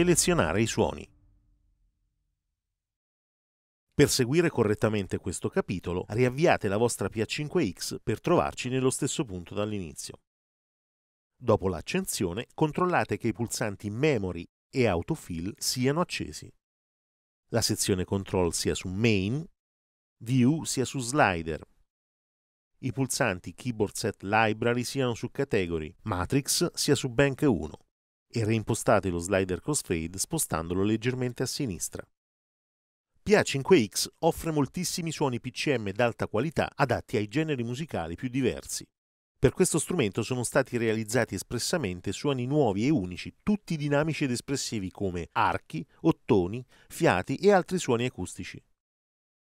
selezionare i suoni. Per seguire correttamente questo capitolo, riavviate la vostra PA5X per trovarci nello stesso punto dall'inizio. Dopo l'accensione, controllate che i pulsanti Memory e Autofill siano accesi. La sezione Control sia su Main, View sia su Slider. I pulsanti Keyboard Set Library siano su Category, Matrix sia su Bank 1 e reimpostate lo slider crossfade spostandolo leggermente a sinistra. PA5X offre moltissimi suoni PCM d'alta qualità adatti ai generi musicali più diversi. Per questo strumento sono stati realizzati espressamente suoni nuovi e unici, tutti dinamici ed espressivi come archi, ottoni, fiati e altri suoni acustici.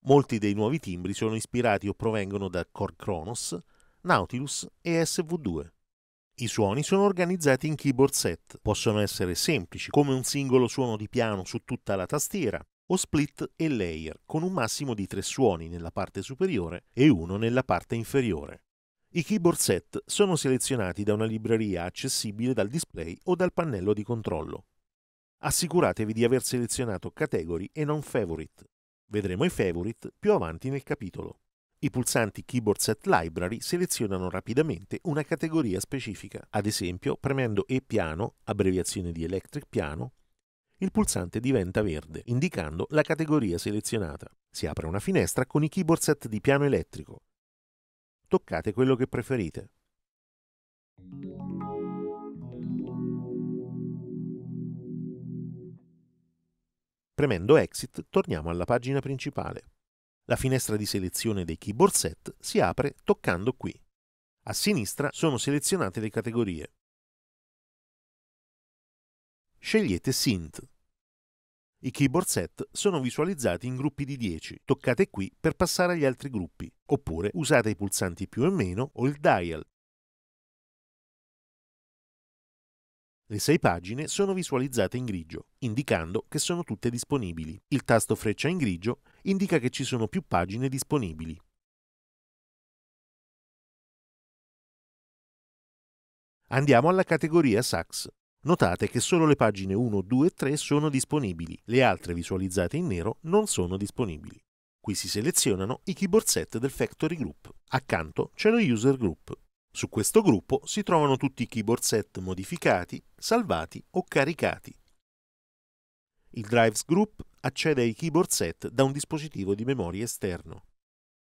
Molti dei nuovi timbri sono ispirati o provengono da Korg Kronos, Nautilus e SV2. I suoni sono organizzati in keyboard set, possono essere semplici, come un singolo suono di piano su tutta la tastiera, o split e layer, con un massimo di tre suoni nella parte superiore e uno nella parte inferiore. I keyboard set sono selezionati da una libreria accessibile dal display o dal pannello di controllo. Assicuratevi di aver selezionato category e non favorite. Vedremo i favorite più avanti nel capitolo. I pulsanti Keyboard Set Library selezionano rapidamente una categoria specifica, ad esempio premendo E piano, abbreviazione di Electric Piano, il pulsante diventa verde, indicando la categoria selezionata. Si apre una finestra con i keyboard set di piano elettrico. Toccate quello che preferite. Premendo Exit torniamo alla pagina principale. La finestra di selezione dei keyboard set si apre toccando qui. A sinistra sono selezionate le categorie. Scegliete Synth. I keyboard set sono visualizzati in gruppi di 10. Toccate qui per passare agli altri gruppi, oppure usate i pulsanti più e meno o il dial Le sei pagine sono visualizzate in grigio, indicando che sono tutte disponibili. Il tasto freccia in grigio indica che ci sono più pagine disponibili. Andiamo alla categoria Sax. Notate che solo le pagine 1, 2 e 3 sono disponibili, le altre visualizzate in nero non sono disponibili. Qui si selezionano i keyboard set del Factory Group. Accanto c'è lo User Group. Su questo gruppo si trovano tutti i keyboard set modificati, salvati o caricati. Il Drives Group accede ai keyboard set da un dispositivo di memoria esterno.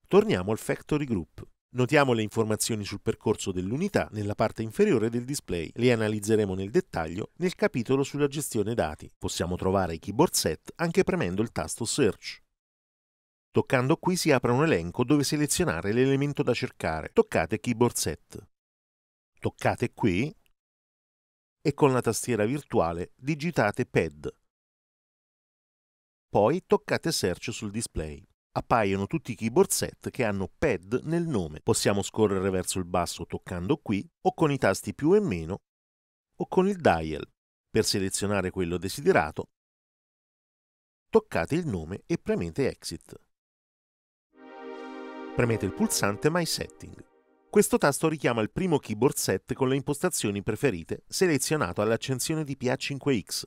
Torniamo al Factory Group. Notiamo le informazioni sul percorso dell'unità nella parte inferiore del display, le analizzeremo nel dettaglio nel capitolo sulla gestione dati. Possiamo trovare i keyboard set anche premendo il tasto Search. Toccando qui si apre un elenco dove selezionare l'elemento da cercare. Toccate Keyboard Set. Toccate qui e con la tastiera virtuale digitate PAD. Poi toccate Search sul display. Appaiono tutti i keyboard set che hanno pad nel nome. Possiamo scorrere verso il basso toccando qui o con i tasti più e meno o con il dial. Per selezionare quello desiderato toccate il nome e premete Exit. Premete il pulsante My Setting. Questo tasto richiama il primo keyboard set con le impostazioni preferite, selezionato all'accensione di PA5X.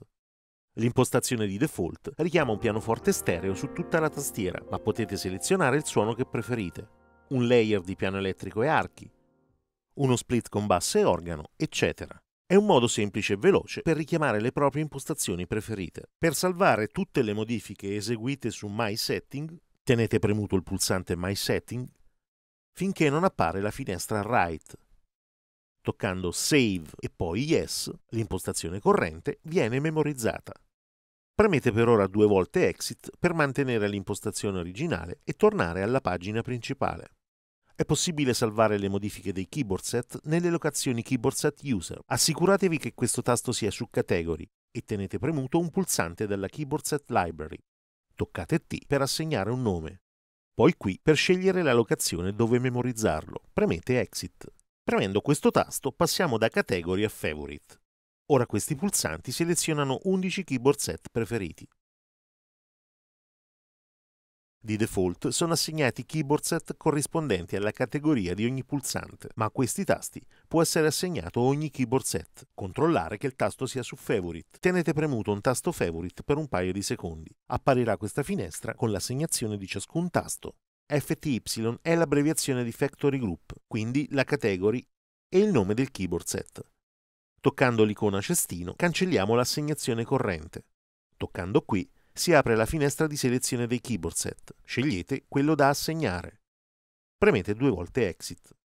L'impostazione di default richiama un pianoforte stereo su tutta la tastiera, ma potete selezionare il suono che preferite, un layer di piano elettrico e archi, uno split con basso e organo, eccetera. È un modo semplice e veloce per richiamare le proprie impostazioni preferite. Per salvare tutte le modifiche eseguite su My Setting, tenete premuto il pulsante My Setting finché non appare la finestra Write. Toccando Save e poi Yes, l'impostazione corrente viene memorizzata. Premete per ora due volte Exit per mantenere l'impostazione originale e tornare alla pagina principale. È possibile salvare le modifiche dei keyboard set nelle locazioni keyboard set user. Assicuratevi che questo tasto sia su Category e tenete premuto un pulsante della keyboard set library toccate T per assegnare un nome. Poi qui per scegliere la locazione dove memorizzarlo. Premete Exit. Premendo questo tasto passiamo da Category a Favorite. Ora questi pulsanti selezionano 11 keyboard set preferiti. Di default sono assegnati keyboard set corrispondenti alla categoria di ogni pulsante, ma a questi tasti può essere assegnato ogni keyboard set. Controllare che il tasto sia su Favorite. Tenete premuto un tasto Favorite per un paio di secondi. Apparirà questa finestra con l'assegnazione di ciascun tasto. FTY è l'abbreviazione di Factory Group, quindi la category e il nome del keyboard set. Toccando l'icona cestino cancelliamo l'assegnazione corrente. Toccando qui si apre la finestra di selezione dei keyboard set. Scegliete quello da assegnare. Premete due volte Exit.